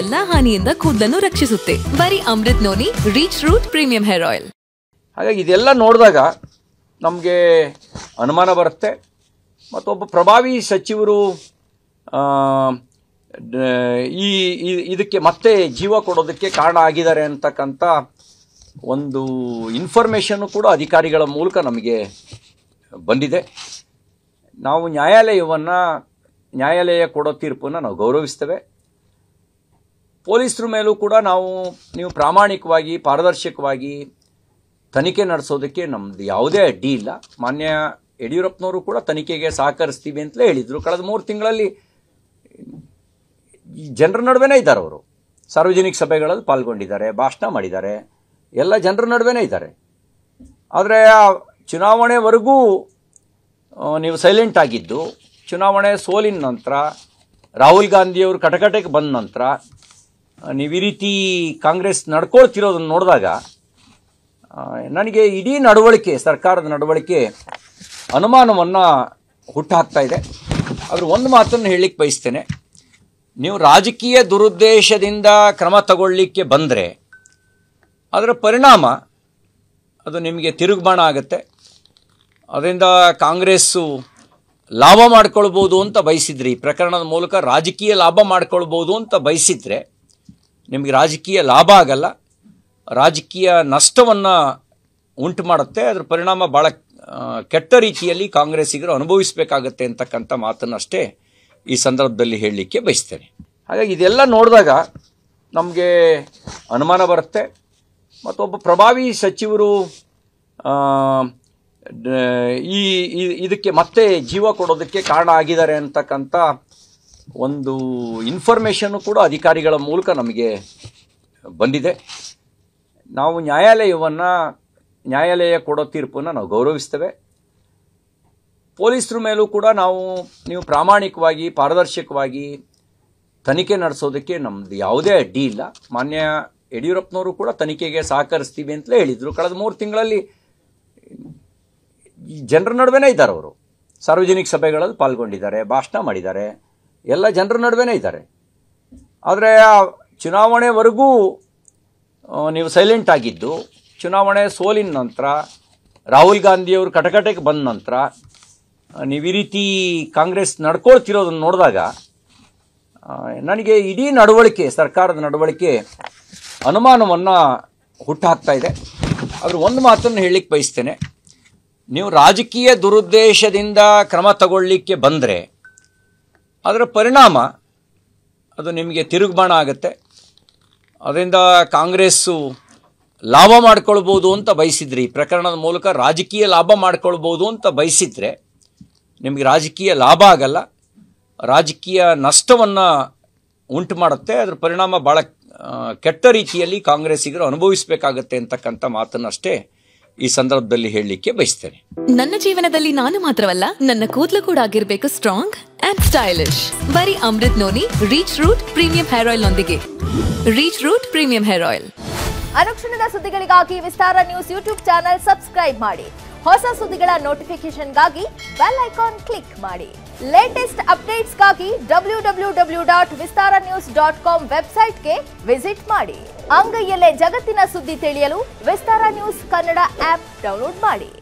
ಎಲ್ಲಾ ಹಾನಿಯಿಂದ ಕೂದಲನ್ನು ರಕ್ಷಿಸುತ್ತೆ ಬರೀ Amrut noni reach root premium hair oil ಹಾಗಾಗಿ ಇದೆಲ್ಲ ನೋಡಿದಾಗ ನಮಗೆ ಅನುಮಾನ ಬರುತ್ತೆ ಮತ್ತೊಬ್ಬ ಪ್ರಭಾವಿ ಸಚಿವರು ಈ ಇದಕ್ಕೆ ಮತ್ತೆ ಜೀವ ಕೊಡೋದಕ್ಕೆ ಕಾರಣ ಆಗಿದ್ದಾರೆ ಅಂತಕ್ಕಂಥ ಒಂದು ಇನ್ಫಾರ್ಮೇಷನ್ನು ಕೂಡ ಅಧಿಕಾರಿಗಳ ಮೂಲಕ ನಮಗೆ ಬಂದಿದೆ ನಾವು ನ್ಯಾಯಾಲಯವನ್ನು ನ್ಯಾಯಾಲಯ ಕೊಡೋ ತೀರ್ಪನ್ನು ನಾವು ಗೌರವಿಸ್ತೇವೆ ಪೊಲೀಸರ ಮೇಲೂ ಕೂಡ ನಾವು ನೀವು ಪ್ರಾಮಾಣಿಕವಾಗಿ ಪಾರದರ್ಶಕವಾಗಿ ತನಿಖೆ ನಡೆಸೋದಕ್ಕೆ ನಮ್ಮದು ಯಾವುದೇ ಅಡ್ಡಿ ಇಲ್ಲ ಮಾನ್ಯ ಯಡಿಯೂರಪ್ಪನವರು ಕೂಡ ತನಿಖೆಗೆ ಸಹಕರಿಸ್ತೀವಿ ಅಂತಲೇ ಹೇಳಿದರು ಕಳೆದ ಮೂರು ತಿಂಗಳಲ್ಲಿ ಜನರ ನಡುವೆನೇ ಇದ್ದಾರೆ ಅವರು ಸಾರ್ವಜನಿಕ ಸಭೆಗಳಲ್ಲಿ ಪಾಲ್ಗೊಂಡಿದ್ದಾರೆ ಭಾಷಣ ಮಾಡಿದ್ದಾರೆ ಎಲ್ಲ ಜನರ ನಡುವೆನೇ ಇದ್ದಾರೆ ಆದರೆ ಚುನಾವಣೆವರೆಗೂ ನೀವು ಸೈಲೆಂಟ್ ಆಗಿದ್ದು ಚುನಾವಣೆ ಸೋಲಿನ ನಂತರ ರಾಹುಲ್ ಗಾಂಧಿಯವರು ಕಟಕಟೆಗೆ ಬಂದ ನಂತರ ನೀವು ಈ ರೀತಿ ಕಾಂಗ್ರೆಸ್ ನಡ್ಕೊಳ್ತಿರೋದನ್ನು ನೋಡಿದಾಗ ನನಗೆ ಇಡೀ ನಡವಳಿಕೆ ಸರ್ಕಾರದ ನಡವಳಿಕೆ ಅನುಮಾನವನ್ನು ಹುಟ್ಟುಹಾಕ್ತಾ ಇದೆ ಆದರೆ ಒಂದು ಮಾತನ್ನು ಹೇಳಲಿಕ್ಕೆ ಬಯಸ್ತೇನೆ ನೀವು ರಾಜಕೀಯ ದುರುದ್ದೇಶದಿಂದ ಕ್ರಮ ತಗೊಳ್ಳಿಕ್ಕೆ ಬಂದರೆ ಅದರ ಪರಿಣಾಮ ಅದು ನಿಮಗೆ ತಿರುಗುಬಾಣ ಆಗುತ್ತೆ ಅದರಿಂದ ಕಾಂಗ್ರೆಸ್ಸು ಲಾಭ ಮಾಡ್ಕೊಳ್ಬೋದು ಅಂತ ಬಯಸಿದ್ರಿ ಪ್ರಕರಣದ ಮೂಲಕ ರಾಜಕೀಯ ಲಾಭ ಮಾಡ್ಕೊಳ್ಬೋದು ಅಂತ ಬಯಸಿದ್ರೆ ನಿಮಗೆ ರಾಜಕೀಯ ಲಾಭ ಆಗಲ್ಲ ರಾಜಕೀಯ ನಷ್ಟವನ್ನು ಉಂಟು ಮಾಡುತ್ತೆ ಅದರ ಪರಿಣಾಮ ಭಾಳ ಕೆಟ್ಟ ರೀತಿಯಲ್ಲಿ ಕಾಂಗ್ರೆಸ್ಸಿಗರು ಅನುಭವಿಸಬೇಕಾಗತ್ತೆ ಅಂತಕ್ಕಂಥ ಮಾತನ್ನಷ್ಟೇ ಈ ಸಂದರ್ಭದಲ್ಲಿ ಹೇಳಲಿಕ್ಕೆ ಬಯಸ್ತೇನೆ ಹಾಗಾಗಿ ಇದೆಲ್ಲ ನೋಡಿದಾಗ ನಮಗೆ ಅನುಮಾನ ಬರುತ್ತೆ ಮತ್ತು ಒಬ್ಬ ಪ್ರಭಾವಿ ಸಚಿವರು ಈ ಇದಕ್ಕೆ ಮತ್ತೆ ಜೀವ ಕೊಡೋದಕ್ಕೆ ಕಾರಣ ಆಗಿದ್ದಾರೆ ಅಂತಕ್ಕಂಥ ಒಂದು ಇನ್ಫಾರ್ಮೇಷನ್ನು ಕೂಡ ಅಧಿಕಾರಿಗಳ ಮೂಲಕ ನಮಗೆ ಬಂದಿದೆ ನಾವು ನ್ಯಾಯಾಲಯವನ್ನು ನ್ಯಾಯಾಲಯ ಕೊಡೋ ತೀರ್ಪನ್ನು ನಾವು ಗೌರವಿಸ್ತೇವೆ ಪೊಲೀಸರ ಮೇಲೂ ಕೂಡ ನಾವು ನೀವು ಪ್ರಾಮಾಣಿಕವಾಗಿ ಪಾರದರ್ಶಕವಾಗಿ ತನಿಖೆ ನಡೆಸೋದಕ್ಕೆ ನಮ್ಮದು ಯಾವುದೇ ಅಡ್ಡಿ ಇಲ್ಲ ಮಾನ್ಯ ಯಡಿಯೂರಪ್ಪನವರು ಕೂಡ ತನಿಖೆಗೆ ಸಹಕರಿಸ್ತೀವಿ ಅಂತಲೇ ಹೇಳಿದರು ಕಳೆದ ಮೂರು ತಿಂಗಳಲ್ಲಿ ಜನರ ನಡುವೆನೇ ಇದ್ದಾರೆ ಅವರು ಸಾರ್ವಜನಿಕ ಸಭೆಗಳಲ್ಲಿ ಪಾಲ್ಗೊಂಡಿದ್ದಾರೆ ಭಾಷಣ ಮಾಡಿದ್ದಾರೆ ಎಲ್ಲ ಜನರ ನಡುವೆ ಇದ್ದಾರೆ ಆದರೆ ಆ ಚುನಾವಣೆವರೆಗೂ ನೀವು ಸೈಲೆಂಟ್ ಆಗಿದ್ದು ಚುನಾವಣೆ ಸೋಲಿನ ನಂತರ ರಾಹುಲ್ ಗಾಂಧಿಯವರು ಕಟಕಟೆಗೆ ಬಂದ ನಂತರ ನೀವು ಈ ರೀತಿ ಕಾಂಗ್ರೆಸ್ ನಡ್ಕೊಳ್ತಿರೋದನ್ನು ನೋಡಿದಾಗ ನನಗೆ ಇಡೀ ನಡವಳಿಕೆ ಸರ್ಕಾರದ ನಡವಳಿಕೆ ಅನುಮಾನವನ್ನು ಹುಟ್ಟುಹಾಕ್ತಾ ಇದೆ ಆದರೆ ಒಂದು ಮಾತನ್ನು ಹೇಳಲಿಕ್ಕೆ ಬಯಸ್ತೇನೆ ನೀವು ರಾಜಕೀಯ ದುರುದ್ದೇಶದಿಂದ ಕ್ರಮ ತಗೊಳ್ಳಿಕ್ಕೆ ಬಂದರೆ ಅದರ ಪರಿಣಾಮ ಅದು ನಿಮಗೆ ತಿರುಗುಬಾಣ ಆಗುತ್ತೆ ಅದರಿಂದ ಕಾಂಗ್ರೆಸ್ಸು ಲಾಭ ಮಾಡ್ಕೊಳ್ಬೋದು ಅಂತ ಬಯಸಿದ್ರಿ ಈ ಪ್ರಕರಣದ ಮೂಲಕ ರಾಜಕೀಯ ಲಾಭ ಮಾಡ್ಕೊಳ್ಬೋದು ಅಂತ ಬಯಸಿದ್ರೆ ನಿಮಗೆ ರಾಜಕೀಯ ಲಾಭ ಆಗಲ್ಲ ರಾಜಕೀಯ ನಷ್ಟವನ್ನು ಉಂಟು ಮಾಡುತ್ತೆ ಅದರ ಪರಿಣಾಮ ಭಾಳ ಕೆಟ್ಟ ರೀತಿಯಲ್ಲಿ ಕಾಂಗ್ರೆಸ್ಸಿಗರು ಅನುಭವಿಸಬೇಕಾಗತ್ತೆ ಅಂತಕ್ಕಂಥ ಮಾತನ್ನಷ್ಟೇ ಈ ಸಂದರ್ಭದಲ್ಲಿ ಹೇಳಲಿಕ್ಕೆ ಬಯಸ್ತೇನೆ ನನ್ನ ಜೀವನದಲ್ಲಿ ನಾನು ಮಾತ್ರವಲ್ಲ ನನ್ನ ಕೂದಲು ಕೂಡ ಆಗಿರಬೇಕು ಸ್ಟ್ರಾಂಗ್ ಅಂಡ್ ಸ್ಟೈಲಿಶ್ ಬರೀ Amrut noni reach root premium hair oil ನೊಂದಿಗೆ reach root premium hair oil ಅನುಕ್ಷಣದ ಸುದ್ದಿಗಳಿಗಾಗಿ Vistara news youtube channel subscribe ಮಾಡಿ ಹೊಸ ಸುದ್ದಿಗಳ ನೋಟಿಫಿಕೇಶನ್ಗಾಗಿ ಬೆಲ್ ಐಕಾನ್ ಕ್ಲಿಕ್ ಮಾಡಿ ಲೇಟೆಸ್ಟ್ ಅಪ್ಡೇಟ್ಸ್ಗಾಗಿ W W W dot Vistara news dot com ವೆಬ್ಸೈಟ್ಗೆ ವಿಸಿಟ್ ಮಾಡಿ ಅಂಗೈಯಲ್ಲೇ ಜಗತ್ತಿನ ಸುದ್ದಿ ತಿಳಿಯಲು Vistara news Kannada app download ಮಾಡಿ